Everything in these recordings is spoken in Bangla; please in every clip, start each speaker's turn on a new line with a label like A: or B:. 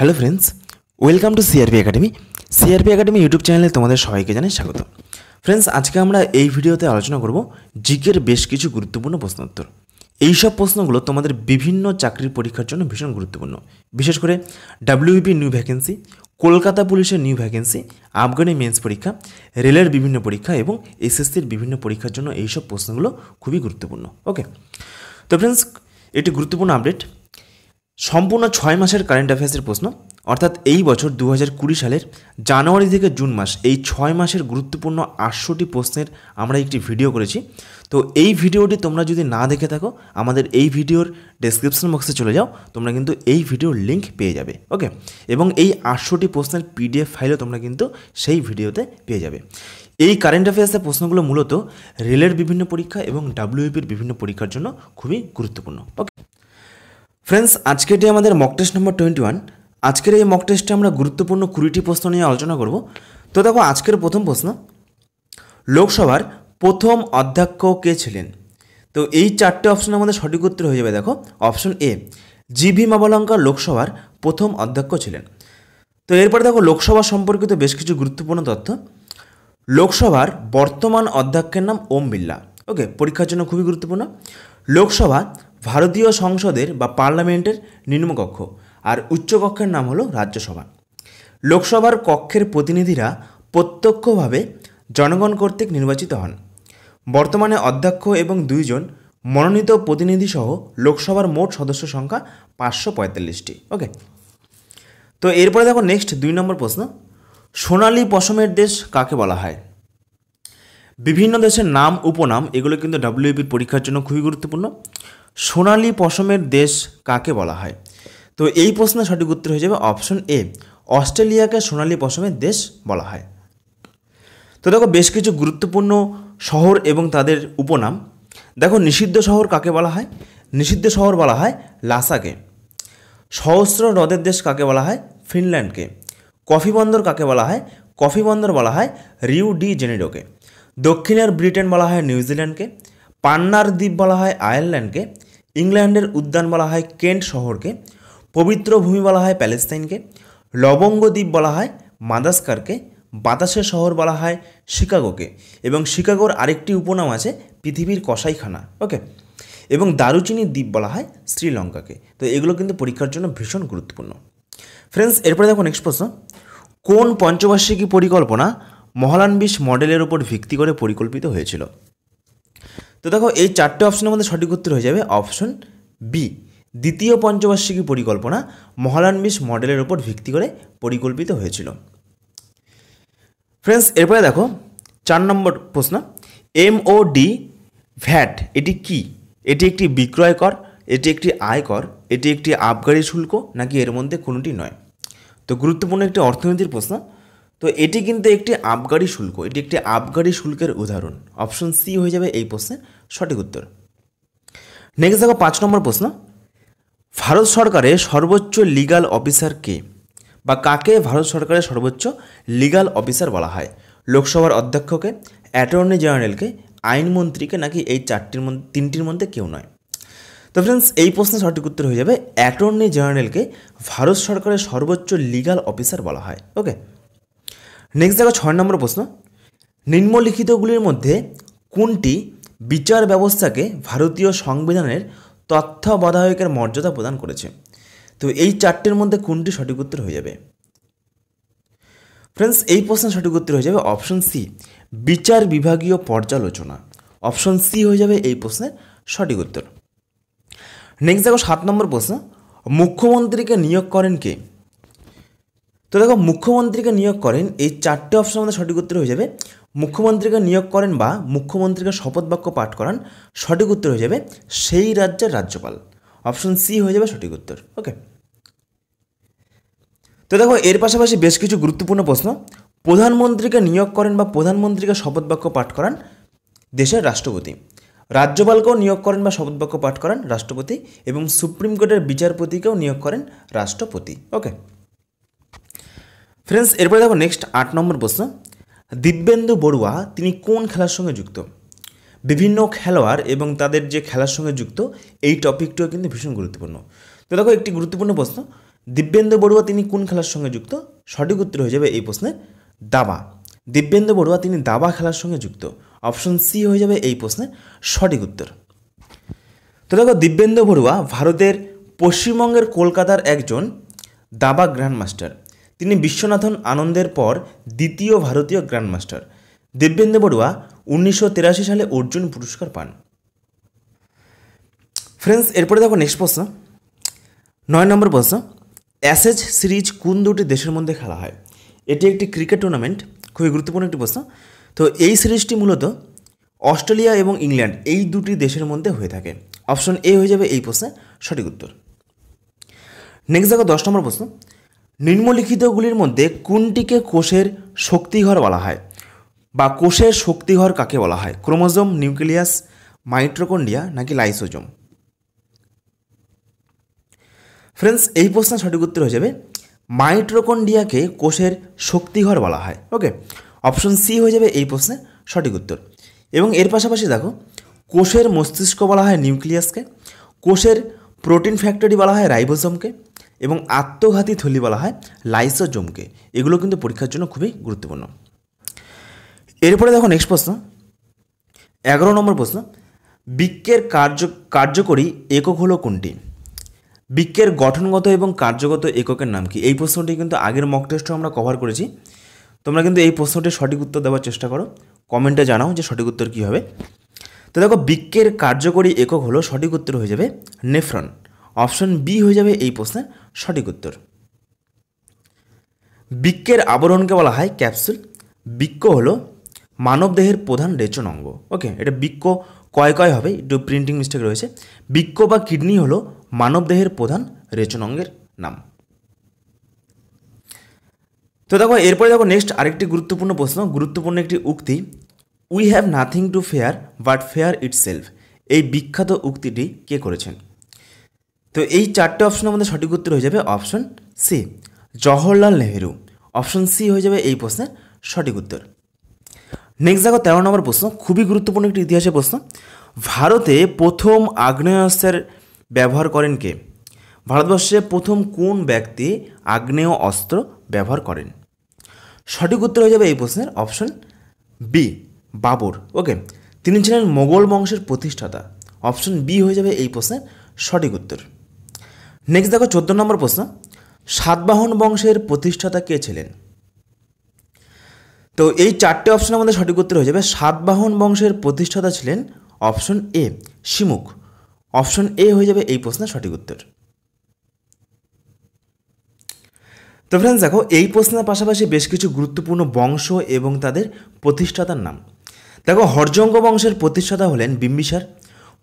A: hello friends welcome to CRP academy CRP academy YouTube চ্যানেলে তোমাদের সবাইকে জানাই স্বাগত ফ্রেন্ডস আজকে আমরা এই ভিডিওতে আলোচনা করব জিকের বেশ কিছু গুরুত্বপূর্ণ প্রশ্নোত্তর সব প্রশ্নগুলো তোমাদের বিভিন্ন চাকরির পরীক্ষার জন্য ভীষণ গুরুত্বপূর্ণ বিশেষ করে ডাব্লিউবি নিউ ভ্যাকেন্সি কলকাতা পুলিশের নিউ ভ্যাকেন্সি আফগানি মেন্স পরীক্ষা রেলের বিভিন্ন পরীক্ষা এবং এসএসসির বিভিন্ন পরীক্ষার জন্য এইসব প্রশ্নগুলো খুবই গুরুত্বপূর্ণ ওকে তো ফ্রেন্ডস একটি গুরুত্বপূর্ণ আপডেট সম্পূর্ণ ছয় মাসের কারেন্ট অ্যাফেয়ার্সের প্রশ্ন অর্থাৎ এই বছর দু কুড়ি সালের জানুয়ারি থেকে জুন মাস এই ছয় মাসের গুরুত্বপূর্ণ আটশোটি প্রশ্নের আমরা একটি ভিডিও করেছি তো এই ভিডিওটি তোমরা যদি না দেখে থাকো আমাদের এই ভিডিওর ডেসক্রিপশন বক্সে চলে যাও তোমরা কিন্তু এই ভিডিওর লিঙ্ক পেয়ে যাবে ওকে এবং এই আটশোটি প্রশ্নের পিডিএফ ফাইলও তোমরা কিন্তু সেই ভিডিওতে পেয়ে যাবে এই কারেন্ট অ্যাফেয়ার্সের প্রশ্নগুলো মূলত রেলের বিভিন্ন পরীক্ষা এবং ডাব্লিউপির বিভিন্ন পরীক্ষার জন্য খুবই গুরুত্বপূর্ণ ওকে ফ্রেন্ডস আজকের ডে আমাদের mock test number twenty one আজকের এই মক টেস্টে আমরা গুরুত্বপূর্ণ কুড়িটি প্রশ্ন নিয়ে আলোচনা করব তো দেখো আজকের প্রথম প্রশ্ন লোকসভার প্রথম অধ্যক্ষ কে ছিলেন তো এই চারটে অপশন আমাদের সঠিক উত্তর হয়ে যাবে দেখো অপশন এ জি ভি মাবলঙ্কা লোকসভার প্রথম অধ্যক্ষ ছিলেন তো এরপরে দেখো লোকসভা সম্পর্কিত বেশ কিছু গুরুত্বপূর্ণ তথ্য লোকসভার বর্তমান অধ্যক্ষের নাম ওম বিল্লা ওকে পরীক্ষার জন্য খুবই গুরুত্বপূর্ণ লোকসভা ভারতীয় সংসদের বা পার্লামেন্টের নিম্নকক্ষ আর উচ্চকক্ষের নাম হলো রাজ্যসভা লোকসভার কক্ষের প্রতিনিধিরা প্রত্যক্ষভাবে জনগণ কর্তৃক নির্বাচিত হন বর্তমানে অধ্যক্ষ এবং দুইজন মনোনীত প্রতিনিধিসহ লোকসভার মোট সদস্য সংখ্যা পাঁচশো পঁয়তাল্লিশটি ওকে তো এরপরে দেখো নেক্সট দুই নম্বর প্রশ্ন সোনালী পশমের দেশ কাকে বলা হয় বিভিন্ন দেশের নাম উপনাম এগুলো কিন্তু ডাব্লিউপির e পরীক্ষার জন্য খুবই গুরুত্বপূর্ণ সোনালি পশমের দেশ কাকে বলা হয় তো এই প্রশ্নের সঠিক উত্তর হয়ে যাবে অপশন এ অস্ট্রেলিয়াকে সোনালি পশমের দেশ বলা হয় তো দেখো বেশ কিছু গুরুত্বপূর্ণ শহর এবং তাদের উপনাম দেখো নিষিদ্ধ শহর কাকে বলা হয় নিষিদ্ধ শহর বলা হয় লাসাকে সহস্র হ্রদের দেশ কাকে বলা হয় ফিনল্যান্ডকে কফি বন্দর কাকে বলা হয় কফি বন্দর বলা হয় রিউ ডি জেনেডোকে দক্ষিণের ব্রিটেন বলা হয় নিউজিল্যান্ডকে পান্নার দ্বীপ বলা হয় আয়ারল্যান্ডকে ইংল্যান্ডের উদ্যান বলা হয় কেন্ট শহরকে পবিত্র ভূমি বলা হয় প্যালেস্তাইনকে লবঙ্গ দ্বীপ বলা হয় মাদাসকারকে বাতাসের শহর বলা হয় শিকাগোকে এবং শিকাগোর আরেকটি উপনাম আছে পৃথিবীর কসাইখানা ওকে এবং দারুচিনি দ্বীপ বলা হয় শ্রীলঙ্কাকে তো এগুলো কিন্তু পরীক্ষার জন্য ভীষণ গুরুত্বপূর্ণ ফ্রেন্ডস এরপরে দেখো নেক্সট প্রশ্ন কোন পঞ্চবার্ষিকী পরিকল্পনা মহালানবিশ মডেলের উপর ভিত্তি করে পরিকল্পিত হয়েছিল তো দেখো এই চারটে অপশনের মধ্যে সঠিক উত্তর হয়ে যাবে অপশন বি দ্বিতীয় পঞ্চবার্ষিকী পরিকল্পনা মহালান মডেলের উপর ভিত্তি করে পরিকল্পিত হয়েছিল ফ্রেন্ডস এরপরে দেখো চার নম্বর প্রশ্ন এমওডি ভ্যাট এটি কি এটি একটি বিক্রয় কর এটি একটি আয় কর এটি একটি আবগারি শুল্ক নাকি এর মধ্যে কোনোটি নয় তো গুরুত্বপূর্ণ একটি অর্থনীতির প্রশ্ন তো এটি কিন্তু একটি আবগারি শুল্ক এটি একটি আবগারি শুল্কের উদাহরণ অপশন সি হয়ে যাবে এই প্রশ্নে সঠিক উত্তর নেক্সট দেখো পাঁচ নম্বর প্রশ্ন ভারত সরকারের সর্বোচ্চ লিগাল অফিসার কে বা কাকে ভারত সরকারের সর্বোচ্চ লিগাল অফিসার বলা হয় লোকসভার অধ্যক্ষকে অ্যাটর্নি জেনারেলকে আইনমন্ত্রীকে নাকি এই চারটির মধ্যে তিনটির মধ্যে কেউ নয় তো ফ্রেন্ডস এই প্রশ্নের সঠিক উত্তর হয়ে যাবে অ্যাটর্নি জেনারেলকে ভারত সরকারের সর্বোচ্চ লিগাল অফিসার বলা হয় ওকে নেক্সট দেখো ছয় নম্বর প্রশ্ন নিম্নলিখিতগুলির মধ্যে কোনটি বিচার ব্যবস্থাকে ভারতীয় সংবিধানের তত্ত্বাবধায়কের মর্যাদা প্রদান করেছে তো এই চারটের মধ্যে কোনটি সঠিক উত্তর হয়ে যাবে ফ্রেন্ডস এই প্রশ্নের সঠিক উত্তর হয়ে যাবে অপশন সি বিচার বিভাগীয় পর্যালোচনা অপশন সি হয়ে যাবে এই প্রশ্নের সঠিক উত্তর নেক্সট দেখো সাত নম্বর প্রশ্ন মুখ্যমন্ত্রীকে নিয়োগ করেন কে তো দেখো মুখ্যমন্ত্রীকে নিয়োগ করেন এই চারটে অপশন আমাদের সঠিক উত্তর হয়ে যাবে মুখ্যমন্ত্রীকে নিয়োগ করেন বা মুখ্যমন্ত্রীকে শপথ বাক্য পাঠ করান সঠিক উত্তর হয়ে যাবে সেই রাজ্যের রাজ্যপাল অপশন সি হয়ে যাবে সঠিক উত্তর ওকে তো দেখো এর পাশাপাশি বেশ কিছু গুরুত্বপূর্ণ প্রশ্ন প্রধানমন্ত্রীকে নিয়োগ করেন বা প্রধানমন্ত্রীকে শপথ বাক্য পাঠ করান দেশের রাষ্ট্রপতি রাজ্যপালকেও নিয়োগ করেন বা শপথ বাক্য পাঠ করান রাষ্ট্রপতি এবং সুপ্রিম কোর্টের বিচারপতিকেও নিয়োগ করেন রাষ্ট্রপতি ওকে ফ্রেন্ডস এরপরে দেখো নেক্সট আট নম্বর প্রশ্ন দিব্যেন্দু বড়ুয়া তিনি কোন খেলার সঙ্গে যুক্ত বিভিন্ন খেলোয়াড় এবং তাদের যে খেলার সঙ্গে যুক্ত এই টপিকটিও কিন্তু ভীষণ গুরুত্বপূর্ণ তো দেখো একটি গুরুত্বপূর্ণ প্রশ্ন দিব্যেন্দু বড়ুয়া তিনি কোন খেলার সঙ্গে যুক্ত সঠিক উত্তর হয়ে যাবে এই প্রশ্নের দাবা দিব্যেন্দু বড়ুয়া তিনি দাবা খেলার সঙ্গে যুক্ত অপশন সি হয়ে যাবে এই প্রশ্নের সঠিক উত্তর তো দেখো দিব্যেন্দু বড়ুয়া ভারতের পশ্চিমবঙ্গের কলকাতার একজন দাবা গ্র্যান্ডমাস্টার তিনি বিশ্বনাথন আনন্দের পর দ্বিতীয় ভারতীয় গ্র্যান্ডমাস্টার দিব্যেন্দ্র বড়ুয়া উনিশশো সালে অর্জুন পুরস্কার পান ফ্রেন্ডস এরপরে দেখো নেক্সট প্রশ্ন নয় নম্বর প্রশ্ন অ্যাসেজ সিরিজ কোন দুটি দেশের মধ্যে খেলা হয় এটি একটি ক্রিকেট টুর্নামেন্ট খুবই গুরুত্বপূর্ণ একটি প্রশ্ন তো এই সিরিজটি মূলত অস্ট্রেলিয়া এবং ইংল্যান্ড এই দুটি দেশের মধ্যে হয়ে থাকে অপশন এ হয়ে যাবে এই প্রশ্নে সঠিক উত্তর নেক্সট দেখো দশ নম্বর প্রশ্ন নিম্নলিখিতগুলির মধ্যে কোনটিকে কোষের শক্তিঘর বলা হয় বা কোষের শক্তিঘর কাকে বলা হয় ক্রোমোজোম নিউক্লিয়াস মাইট্রোকন্ডিয়া নাকি লাইসোজোম ফ্রেন্ডস এই প্রশ্নের সঠিক উত্তর হয়ে যাবে মাইট্রোকন্ডিয়াকে কোষের শক্তিঘর বলা হয় ওকে অপশন সি হয়ে যাবে এই প্রশ্নে সঠিক উত্তর এবং এর পাশাপাশি দেখো কোষের মস্তিষ্ক বলা হয় নিউক্লিয়াসকে কোষের প্রোটিন ফ্যাক্টরি বলা হয় রাইবোজোমকে এবং আত্মঘাতী থলি বলা হয় লাইসোজোমকে এগুলো কিন্তু পরীক্ষার জন্য খুবই গুরুত্বপূর্ণ এরপরে দেখো নেক্সট প্রশ্ন এগারো নম্বর প্রশ্ন বৃক্কের কার্য কার্যকরী একক হলো কোনটি বৃক্কের গঠনগত এবং কার্যগত এককের নাম কি এই প্রশ্নটি কিন্তু আগের মক টেস্টও আমরা কভার করেছি তোমরা কিন্তু এই প্রশ্নটির সঠিক উত্তর দেওয়ার চেষ্টা করো কমেন্টে জানাও যে সঠিক উত্তর কী হবে তো দেখো বৃক্কের কার্যকরী একক হলো সঠিক উত্তর হয়ে যাবে নেফ্রন অপশন বি হয়ে যাবে এই প্রশ্নের সঠিক উত্তর বৃক্কের আবরণকে বলা হয় ক্যাপসুল হল হলো দেহের প্রধান রেচন অঙ্গ ওকে এটা বৃক্ষ কয় কয় হবে একটু প্রিন্টিং মিস্টেক রয়েছে বৃক্ক বা কিডনি হলো দেহের প্রধান রেচন অঙ্গের নাম তো দেখো এরপরে দেখো নেক্সট আরেকটি গুরুত্বপূর্ণ প্রশ্ন গুরুত্বপূর্ণ একটি উক্তি we have nothing to fear but fear itself এই বিখ্যাত উক্তিটি কে করেছেন তো এই চারটে অপশন আমাদের সঠিক উত্তর হয়ে যাবে option C Jawaharlal Nehru option C হয়ে যাবে এই প্রশ্নের সঠিক উত্তর নেক্সট দেখো তেরো নম্বর প্রশ্ন খুবই গুরুত্বপূর্ণ একটি ইতিহাসের প্রশ্ন ভারতে প্রথম আগ্নেয়স্ত্রের ব্যবহার করেন কে ভারতবর্ষে প্রথম কোন ব্যক্তি আগ্নেয় অস্ত্র ব্যবহার করেন সঠিক উত্তর হয়ে যাবে এই প্রশ্নের অপশন বি বাবর ওকে তিনি ছিলেন মোগল বংশের প্রতিষ্ঠাতা অপশন বি হয়ে যাবে এই প্রশ্নের সঠিক উত্তর নেক্সট দেখো চোদ্দ নম্বর প্রশ্ন সাতবাহন বংশের প্রতিষ্ঠাতা কে ছিলেন তো এই চারটে অপশন আমাদের সঠিক উত্তর হয়ে যাবে সাতবাহন বংশের প্রতিষ্ঠাতা ছিলেন অপশন এ শিমুক অপশন এ হয়ে যাবে এই প্রশ্নের সঠিক উত্তর তো ফ্রেন্ডস দেখো এই প্রশ্নের পাশাপাশি বেশ কিছু গুরুত্বপূর্ণ বংশ এবং তাদের প্রতিষ্ঠাতার নাম দেখো হরজঙ্গ বংশের প্রতিষ্ঠাতা হলেন বিম্বিসার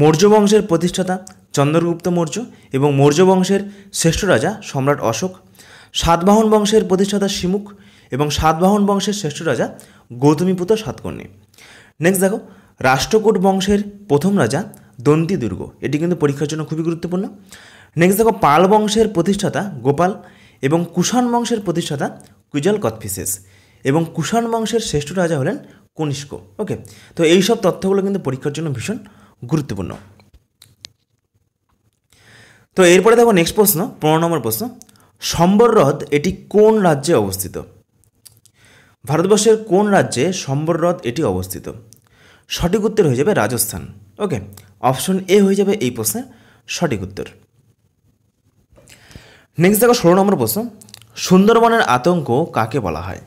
A: মৌর্য বংশের প্রতিষ্ঠাতা চন্দ্রগুপ্ত মৌর্য এবং মৌর্য বংশের শ্রেষ্ঠ রাজা সম্রাট অশোক সাতবাহন বংশের প্রতিষ্ঠাতা শিমুক এবং সাতবাহন বংশের শ্রেষ্ঠ রাজা গৌতমীপুত্র সাতকর্ণী নেক্সট দেখো রাষ্ট্রকূট বংশের প্রথম রাজা দন্তি দুর্গ এটি কিন্তু পরীক্ষার জন্য খুবই গুরুত্বপূর্ণ নেক্সট দেখো পাল বংশের প্রতিষ্ঠাতা গোপাল এবং কুষাণ বংশের প্রতিষ্ঠাতা কুইজল কথফিসেস এবং কুষাণ বংশের শ্রেষ্ঠ রাজা হলেন কনিষ্ক ওকে তো এই সব তথ্যগুলো কিন্তু পরীক্ষার জন্য ভীষণ গুরুত্বপূর্ণ তো এরপরে দেখো নেক্সট প্রশ্ন পনেরো নম্বর প্রশ্ন সম্বর হ্রদ এটি কোন রাজ্যে অবস্থিত ভারতবর্ষের কোন রাজ্যে সম্বর হ্রদ এটি অবস্থিত সঠিক উত্তর হয়ে যাবে রাজস্থান ওকে অপশন এ হয়ে যাবে এই প্রশ্নের সঠিক উত্তর নেক্সট দেখো ষোলো নম্বর প্রশ্ন সুন্দরবনের আতঙ্ক কাকে বলা হয়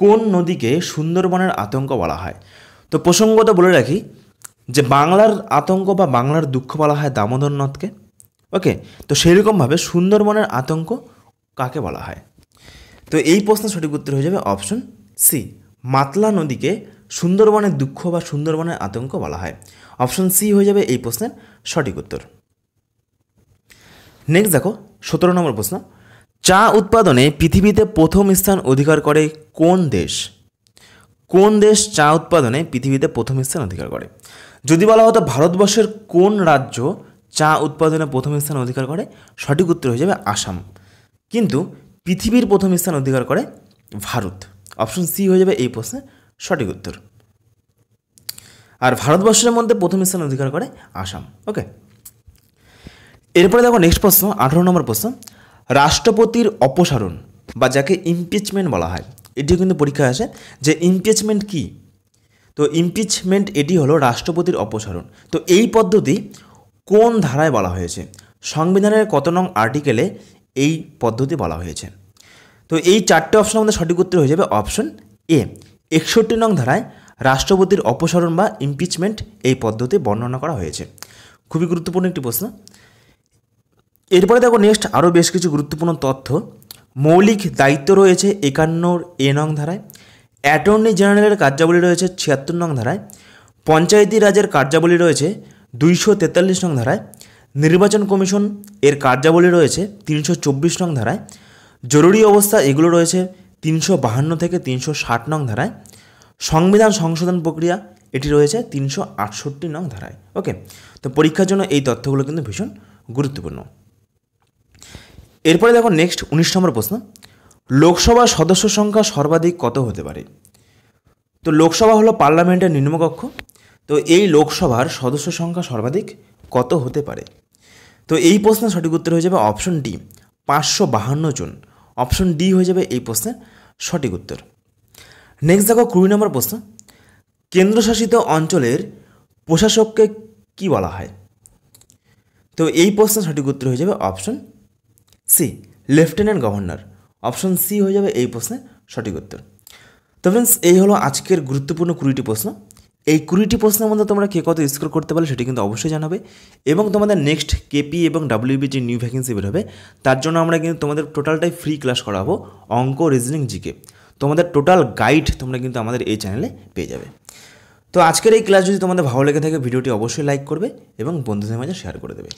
A: কোন নদীকে সুন্দরবনের আতঙ্ক বলা হয় তো প্রসঙ্গত বলে রাখি যে বাংলার আতঙ্ক বা বাংলার দুঃখ বলা হয় দামোদর নদকে ওকে তো সেরকমভাবে সুন্দরবনের আতঙ্ক কাকে বলা হয় তো এই প্রশ্ন সঠিক উত্তর হয়ে যাবে অপশন সি মাতলা নদীকে সুন্দরবনের দুঃখ বা সুন্দরবনের আতঙ্ক বলা হয় অপশন সি হয়ে যাবে এই প্রশ্নের সঠিক উত্তর নেক্সট দেখো সতেরো নম্বর প্রশ্ন চা উৎপাদনে পৃথিবীতে প্রথম স্থান অধিকার করে কোন দেশ কোন দেশ চা উৎপাদনে পৃথিবীতে প্রথম স্থান অধিকার করে যদি বলা হতো ভারতবর্ষের কোন রাজ্য চা উৎপাদনে প্রথম স্থান অধিকার করে সঠিক উত্তর হয়ে যাবে আসাম কিন্তু পৃথিবীর প্রথম স্থান অধিকার করে ভারত অপশন সি হয়ে যাবে এই প্রশ্নে সঠিক উত্তর আর ভারতবর্ষের মধ্যে প্রথম স্থান অধিকার করে আসাম ওকে এরপরে দেখো নেক্সট প্রশ্ন আঠারো নম্বর প্রশ্ন রাষ্ট্রপতির অপসারণ বা যাকে ইমপিচমেন্ট বলা হয় এটিও কিন্তু পরীক্ষায় আসে যে ইমপিচমেন্ট কি তো ইমপিচমেন্ট এটি হলো রাষ্ট্রপতির অপসারণ তো এই পদ্ধতি কোন ধারায় বলা হয়েছে সংবিধানের কত নং আর্টিকেলে এই পদ্ধতি বলা হয়েছে তো এই চারটে অপশন আমাদের সঠিক উত্তর হয়ে যাবে অপশন এ একষট্টি নং ধারায় রাষ্ট্রপতির অপসারণ বা ইমপিচমেন্ট এই পদ্ধতি বর্ণনা করা হয়েছে খুবই গুরুত্বপূর্ণ একটি প্রশ্ন এরপরে দেখো নেক্সট আরও বেশ কিছু গুরুত্বপূর্ণ তথ্য মৌলিক দায়িত্ব রয়েছে একান্নর এ নং ধারায় অ্যাটর্নি জেনারেলের কার্যাবলী রয়েছে ছিয়াত্তর নং ধারায় পঞ্চায়েতি রাজের কার্যাবলী রয়েছে দুইশো তেতাল্লিশ নং ধারায় নির্বাচন কমিশন এর কার্যাবলী রয়েছে তিনশো চব্বিশ নং ধারায় জরুরি অবস্থা এগুলো রয়েছে তিনশো বাহান্ন থেকে তিনশো ষাট নং ধারায় সংবিধান সংশোধন প্রক্রিয়া এটি রয়েছে তিনশো আটষট্টি নং ধারায় ওকে তো পরীক্ষার জন্য এই তথ্যগুলো কিন্তু ভীষণ গুরুত্বপূর্ণ এরপরে দেখো নেক্সট উনিশ নম্বর প্রশ্ন লোকসভা সদস্য সংখ্যা সর্বাধিক কত হতে পারে তো লোকসভা হলো পার্লামেন্টের নিম্নকক্ষ তো এই লোকসভার সদস্য সংখ্যা সর্বাধিক কত হতে পারে তো এই প্রশ্নের সঠিক উত্তর হয়ে যাবে অপশন ডি পাঁচশো বাহান্ন জন অপশন ডি হয়ে যাবে এই প্রশ্নের সঠিক উত্তর নেক্সট দেখো কুড়ি নম্বর প্রশ্ন কেন্দ্রশাসিত অঞ্চলের প্রশাসককে কি বলা হয় তো এই প্রশ্নের সঠিক উত্তর হয়ে যাবে option C lieutenant governor option C হয়ে যাবে এই প্রশ্নের সঠিক উত্তর তো ফ্রেন্ডস এই হলো আজকের গুরুত্বপূর্ণ কুড়িটি প্রশ্ন এই কুড়িটি প্রশ্নের মধ্যে তোমরা কে কত স্কোর করতে পারলে সেটি কিন্তু অবশ্যই জানাবে এবং তোমাদের নেক্সট কেপি এবং ডাব্লিউবি যে নিউ ভ্যাকেন্সি বেরোবে তার জন্য আমরা কিন্তু তোমাদের টোটালটাই ফ্রি ক্লাস করাবো অঙ্ক রিজনিং জিকে তোমাদের টোটাল গাইড তোমরা কিন্তু আমাদের এই চ্যানেলে পেয়ে যাবে তো আজকের এই ক্লাস যদি তোমাদের ভালো লেগে থাকে ভিডিওটি অবশ্যই লাইক করবে এবং বন্ধুদের মাঝে শেয়ার করে দেবে